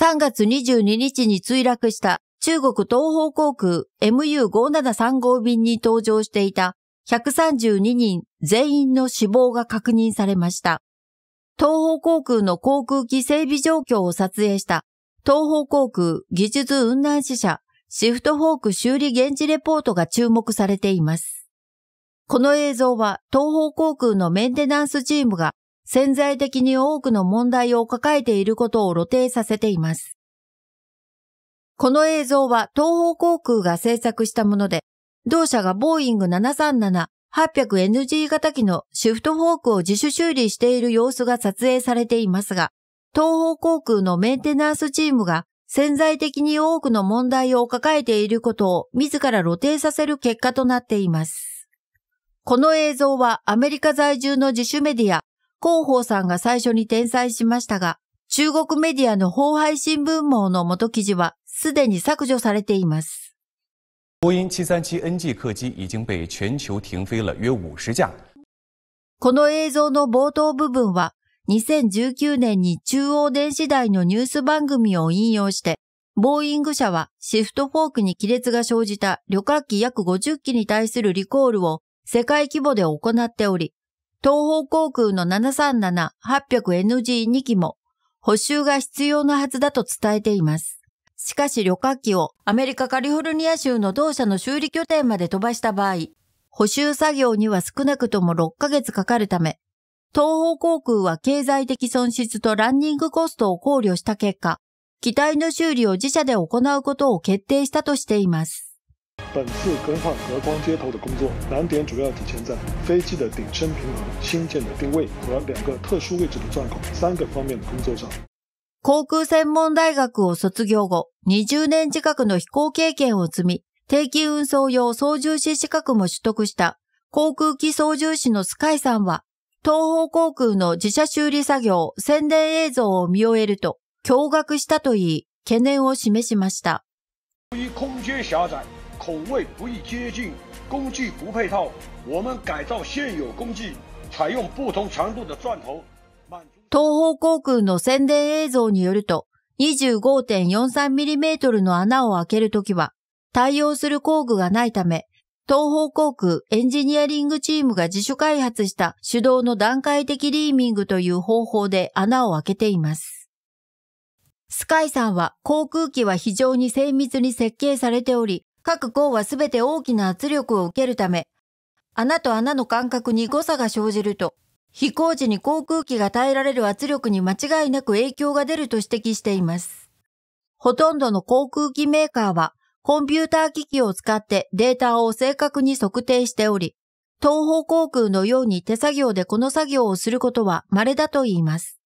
3月22日に墜落した中国東方航空 MU573 号便に搭乗していた132人全員の死亡が確認されました。東方航空の航空機整備状況を撮影した東方航空技術雲南支社シフトフォーク修理現地レポートが注目されています。この映像は東方航空のメンテナンスチームが潜在的に多くの問題を抱えていることを露呈させています。この映像は東方航空が制作したもので、同社がボーイング 737-800NG 型機のシフトフォークを自主修理している様子が撮影されていますが、東方航空のメンテナンスチームが潜在的に多くの問題を抱えていることを自ら露呈させる結果となっています。この映像はアメリカ在住の自主メディア広報さんが最初に転載しましたが、中国メディアの法配新聞網の元記事はすでに削除されています。波音737 NG 客機已经被全球停飞了50架。この映像の冒頭部分は、2019年に中央電子台のニュース番組を引用して、ボーイング社はシフトフォークに亀裂が生じた旅客機約50機に対するリコールを世界規模で行っており、東方航空の 737-800NG2 機も補修が必要なはずだと伝えています。しかし旅客機をアメリカカリフォルニア州の同社の修理拠点まで飛ばした場合、補修作業には少なくとも6ヶ月かかるため、東方航空は経済的損失とランニングコストを考慮した結果、機体の修理を自社で行うことを決定したとしています。本次更换俄光接头的工作难点主要体现在飞机的顶升平衡、新建的定位和两个特殊位置的钻孔三个方面的工作上。航空専門大学を卒業後、20年近くの飛行経験を積み、定期運送用操縦士資格も取得した航空機操縦士のスカイさんは、東方航空の自社修理作業、宣伝映像を見終えると、驚愕したといい、懸念を示しました。口味不易接近，工具不配套，我们改造现有工具，采用不同度的钻头。東方航空の宣伝映像によると、25.43mm の穴を開けるときは、対応する工具がないため、東方航空エンジニアリングチームが自主開発した手動の段階的リーミングという方法で穴を開けています。スカイさんは航空機は非常に精密に設計されており、各項はすべて大きな圧力を受けるため、穴と穴の間隔に誤差が生じると、飛行時に航空機が耐えられる圧力に間違いなく影響が出ると指摘しています。ほとんどの航空機メーカーは、コンピューター機器を使ってデータを正確に測定しており、東方航空のように手作業でこの作業をすることは稀だと言います。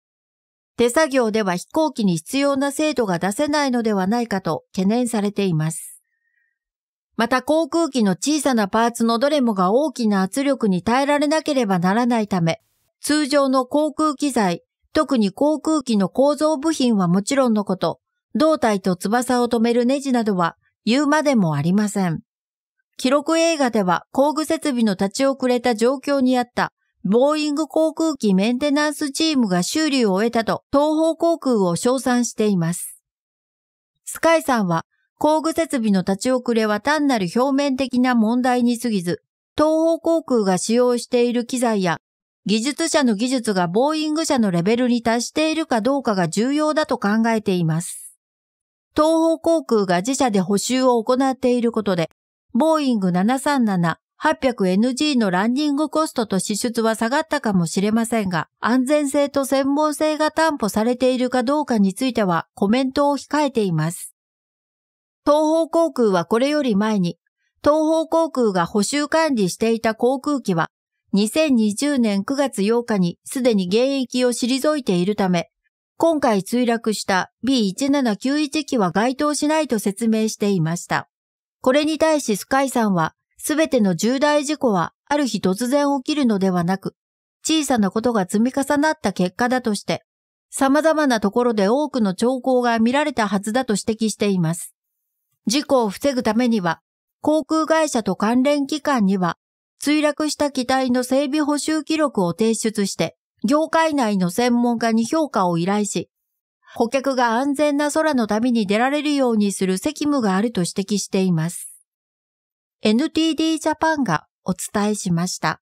手作業では飛行機に必要な精度が出せないのではないかと懸念されています。また航空機の小さなパーツのどれもが大きな圧力に耐えられなければならないため、通常の航空機材、特に航空機の構造部品はもちろんのこと、胴体と翼を止めるネジなどは言うまでもありません。記録映画では工具設備の立ち遅れた状況にあったボーイング航空機メンテナンスチームが修理を終えたと東方航空を称賛しています。スカイさんは工具設備の立ち遅れは単なる表面的な問題に過ぎず、東方航空が使用している機材や、技術者の技術がボーイング社のレベルに達しているかどうかが重要だと考えています。東方航空が自社で補修を行っていることで、ボーイング 737-800NG のランディングコストと支出は下がったかもしれませんが、安全性と専門性が担保されているかどうかについてはコメントを控えています。東方航空はこれより前に、東方航空が補修管理していた航空機は、2020年9月8日にすでに現役を退いているため、今回墜落した B1791 機は該当しないと説明していました。これに対しスカイさんは、すべての重大事故はある日突然起きるのではなく、小さなことが積み重なった結果だとして、様々なところで多くの兆候が見られたはずだと指摘しています。事故を防ぐためには、航空会社と関連機関には、墜落した機体の整備補修記録を提出して、業界内の専門家に評価を依頼し、顧客が安全な空の旅に出られるようにする責務があると指摘しています。NTD ジャパンがお伝えしました。